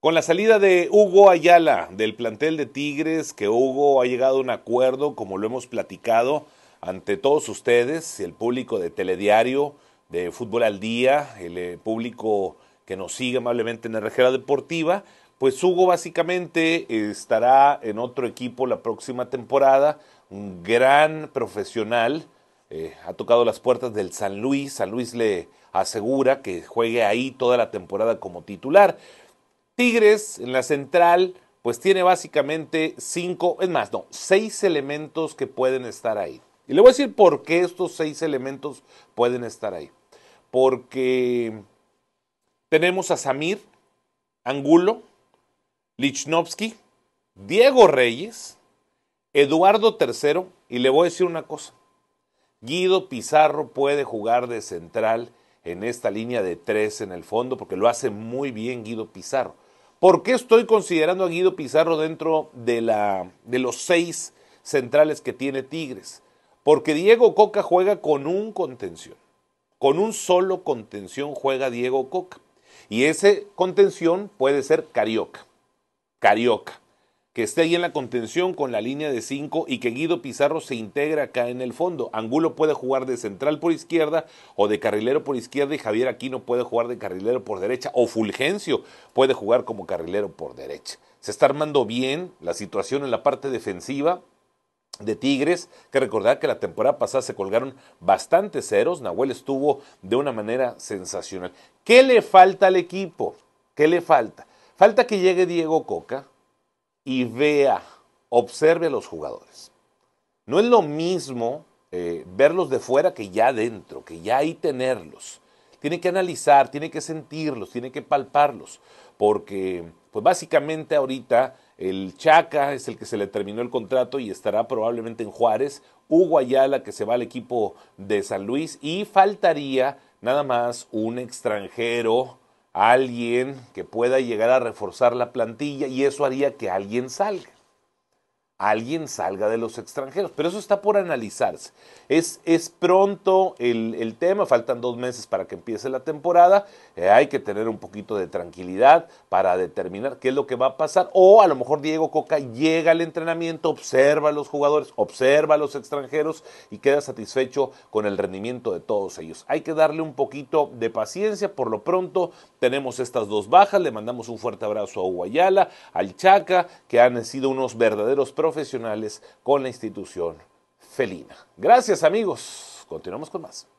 Con la salida de Hugo Ayala del plantel de Tigres, que Hugo ha llegado a un acuerdo, como lo hemos platicado ante todos ustedes, el público de Telediario, de Fútbol al Día, el eh, público que nos sigue amablemente en rejera Deportiva, pues Hugo básicamente estará en otro equipo la próxima temporada, un gran profesional, eh, ha tocado las puertas del San Luis, San Luis le asegura que juegue ahí toda la temporada como titular. Tigres en la central, pues tiene básicamente cinco, es más, no, seis elementos que pueden estar ahí. Y le voy a decir por qué estos seis elementos pueden estar ahí. Porque tenemos a Samir, Angulo, Lichnowsky, Diego Reyes, Eduardo III, y le voy a decir una cosa. Guido Pizarro puede jugar de central en esta línea de tres en el fondo, porque lo hace muy bien Guido Pizarro. ¿Por qué estoy considerando a Guido Pizarro dentro de, la, de los seis centrales que tiene Tigres? Porque Diego Coca juega con un contención. Con un solo contención juega Diego Coca. Y ese contención puede ser Carioca. Carioca que esté ahí en la contención con la línea de 5 y que Guido Pizarro se integra acá en el fondo. Angulo puede jugar de central por izquierda o de carrilero por izquierda y Javier Aquino puede jugar de carrilero por derecha o Fulgencio puede jugar como carrilero por derecha. Se está armando bien la situación en la parte defensiva de Tigres, que recordar que la temporada pasada se colgaron bastantes ceros, Nahuel estuvo de una manera sensacional. ¿Qué le falta al equipo? ¿Qué le falta? Falta que llegue Diego Coca, y vea, observe a los jugadores. No es lo mismo eh, verlos de fuera que ya adentro, que ya ahí tenerlos. Tiene que analizar, tiene que sentirlos, tiene que palparlos, porque pues básicamente ahorita el Chaca es el que se le terminó el contrato y estará probablemente en Juárez, Hugo Ayala que se va al equipo de San Luis y faltaría nada más un extranjero alguien que pueda llegar a reforzar la plantilla y eso haría que alguien salga alguien salga de los extranjeros. Pero eso está por analizarse. Es, es pronto el, tema, faltan dos meses para que empiece la temporada. Eh, hay que tener un poquito de tranquilidad para determinar qué es lo que va a pasar. O a lo mejor Diego Coca llega al entrenamiento, observa a los jugadores, observa a los extranjeros y queda satisfecho con el rendimiento de todos ellos. Hay que darle un poquito de paciencia. Por lo pronto tenemos estas dos bajas. Le mandamos un fuerte abrazo a Guayala, al Chaca, que han sido unos verdaderos profesionales con la institución felina. Gracias amigos, continuamos con más.